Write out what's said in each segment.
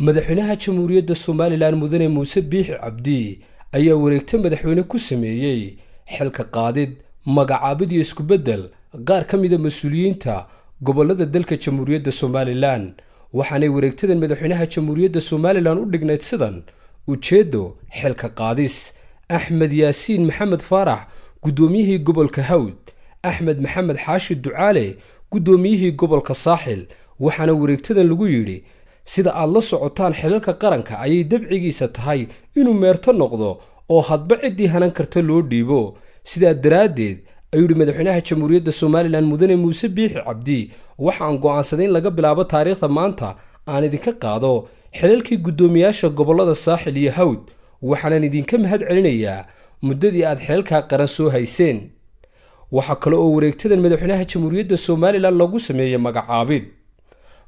madaxweynaha jamhuuriyadda somalilan mudane muuse biixi cabdi ayaa wareegto madaxweyne ku sameeyey xilka qaadid magacaabid iyo iskubeddel qaar ka mida ah mas-uuliyiinta gobollada dalka jamhuuriyadda somalilan waxaanay wareegtadan madaxweynaha jamhuuriyadda somalilan u dhignayd sidan ujeeddo xilka qaadis axmed yaasiin maxamed faarax guddoomiyihii gobolka hawd axmed maxamed xaashi ducaale guddoomiyihii gobolka saaxil waxaana wareegtadan lagu yidhi sida aad la socotaan xilalka qaranka ayay dabcigiisa tahay inuu meerto noqdo oo hadba ciddii hanan karta loo dhiibo sidaa daraaddeed ayuu yidhi madaxweynaha jamhuuriyadda somalilan mudane muuse biixi cabdi waxa aan go'aansaday in laga bilaabo taariikhda maanta aan idinka qaado xilalkii guddoomiyaasha gobollada saaxil iyo hawd waxaanan idinka mahad celinayaa muddadii aad xilalkaa qaran soo hayseen waxaa kale oo wareegtadan madaxweynaha jamhuuriyadda somalilan lagu sameeyey magacaabid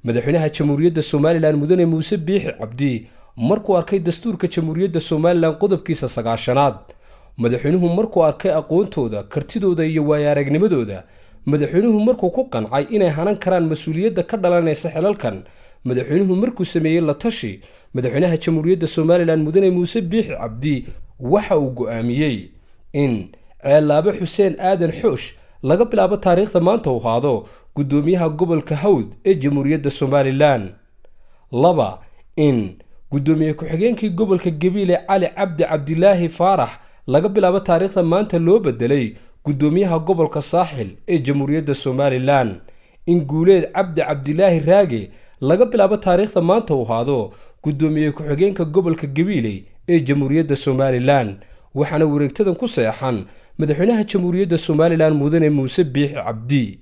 madaxweynaha jamhuuriyadda somalilan mudane muuse biixi cabdi markuu arkay dastuurka jamhuuriyadda somalilan qodobkiisa sagaashanaad madaxweynuhu markuu arkay aqoontooda kartidooda iyo waayaaragnimadooda madaxweynuhu markuu ku qancay inay hanan karaan mas-uuliyadda ka dhalanaysa xelalkan madaxweynuhu markuu sameeyey la tashi madaxweynaha jamhuuriyadda somalilan mudane muuse biixi cabdi waxa uu go'aamiyey in ceellaabe xuseen aadan xoosh laga bilaabo taariikhda maanta uu haado guddoomiyaha gobolka hawd ee jamhuuriyadda somalilan laba in guddoomiye ku-xigeenkii gobolka gabiile cali cabdi cabdilaahi faarax laga bilaabo taariikhda maanta loo bedelay guddoomiyaha gobolka saaxil ee jamhuuriyadda somalilan in guuleed cabdi cabdilaahi raage laga bilaabo taariikhda maanta uu haado guddoomiye ku-xigeenka gobolka gabiile ee jamhuuriyadda somalilan waxaana wareegtadan ku seexan madaxweynaha jamhuuriyadda somalilan mudane muuse biix cabdi